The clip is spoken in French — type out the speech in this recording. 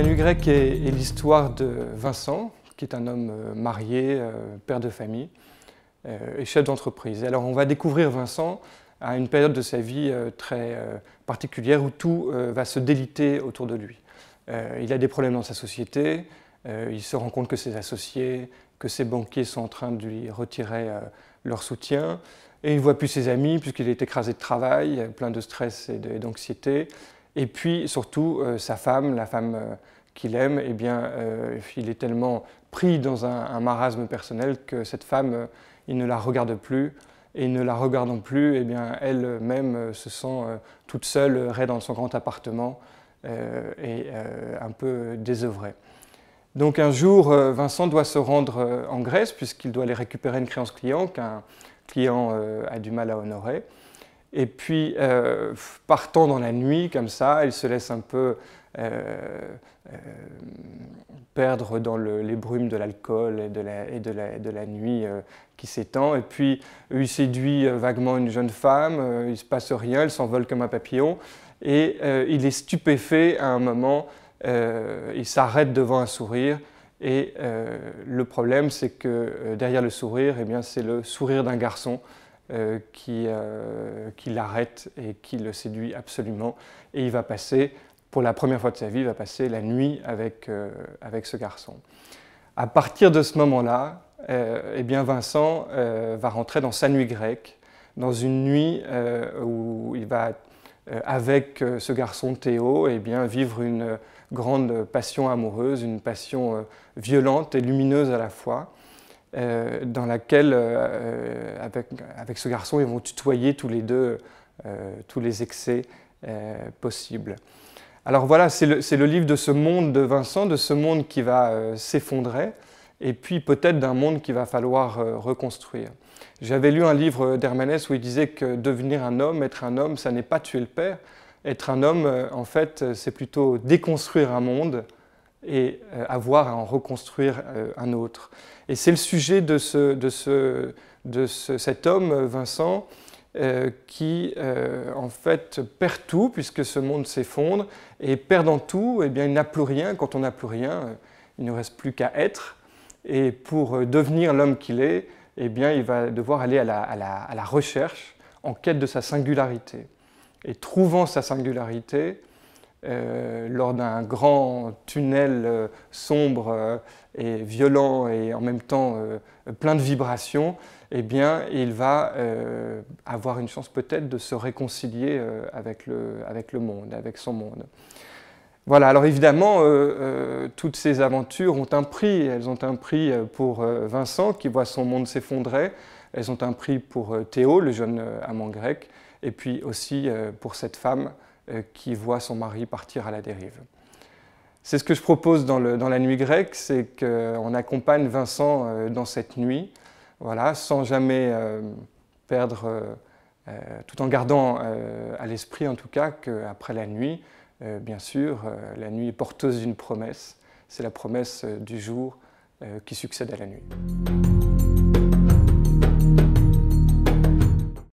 Manu Grec est, est l'histoire de Vincent, qui est un homme euh, marié, euh, père de famille euh, et chef d'entreprise. Alors on va découvrir Vincent à une période de sa vie très particulière où tout va se déliter autour de lui. Il a des problèmes dans sa société, il se rend compte que ses associés, que ses banquiers sont en train de lui retirer leur soutien, et il ne voit plus ses amis puisqu'il est écrasé de travail, plein de stress et d'anxiété. Et puis surtout, euh, sa femme, la femme euh, qu'il aime, eh bien, euh, il est tellement pris dans un, marasme personnel que cette femme, il ne la regarde plus. Et ne la regardant plus, eh bien, elle-même se sent toute seule, raide dans son grand appartement et un peu désœuvrée. Donc un jour, Vincent doit se rendre en Grèce puisqu'il doit aller récupérer une créance client qu'un client a du mal à honorer. Et puis, euh, partant dans la nuit, comme ça, il se laisse un peu euh, euh, perdre dans les brumes de l'alcool et, de la, nuit qui s'étend. Et puis, il séduit vaguement une jeune femme, il ne se passe rien, elle s'envole comme un papillon. Et il est stupéfait à un moment, il s'arrête devant un sourire. Et le problème, c'est que derrière le sourire, eh c'est le sourire d'un garçon euh, euh, qui, l'arrête et qui le séduit absolument. Et il va passer, pour la première fois de sa vie, il va passer la nuit avec, euh, avec ce garçon. À partir de ce moment-là, eh bien Vincent va rentrer dans sa nuit grecque, dans une nuit où il va, avec ce garçon Théo, eh bien, vivre une grande passion amoureuse, une passion violente et lumineuse à la fois. Euh, dans laquelle, euh, euh, avec, ce garçon, ils vont tutoyer tous les deux tous les excès possibles. Alors voilà, c'est le, le, livre de ce monde de Vincent, de ce monde qui va s'effondrer, et puis peut-être d'un monde qu'il va falloir reconstruire. J'avais lu un livre d'Hermanès où il disait que devenir un homme, être un homme, ça n'est pas tuer le père. Être un homme, en fait, c'est plutôt déconstruire un monde, et euh, avoir à en reconstruire euh, un autre. Et c'est le sujet de, ce, de, ce, de cet homme, Vincent, euh, qui en fait perd tout puisque ce monde s'effondre et perdant tout, et eh bien, il n'a plus rien. Quand on n'a plus rien, il ne reste plus qu'à être. Et pour devenir l'homme qu'il est, eh bien, il va devoir aller à la, à, la, à la, recherche en quête de sa singularité. Et trouvant sa singularité, euh, lors d'un grand tunnel euh, sombre euh, et violent et en même temps plein de vibrations, eh bien, il va avoir une chance peut-être de se réconcilier avec, le, avec le monde, avec son monde. Voilà, alors évidemment, toutes ces aventures ont un prix. Elles ont un prix pour Vincent qui voit son monde s'effondrer. Elles ont un prix pour Théo, le jeune amant grec, et puis aussi pour cette femme euh, qui voit son mari partir à la dérive. C'est ce que je propose dans, la nuit grecque, c'est qu'on accompagne Vincent euh, dans cette nuit, voilà, sans jamais euh, perdre, tout en gardant à l'esprit en tout cas qu'après la nuit, bien sûr, la nuit est porteuse d'une promesse, c'est la promesse du jour qui succède à la nuit.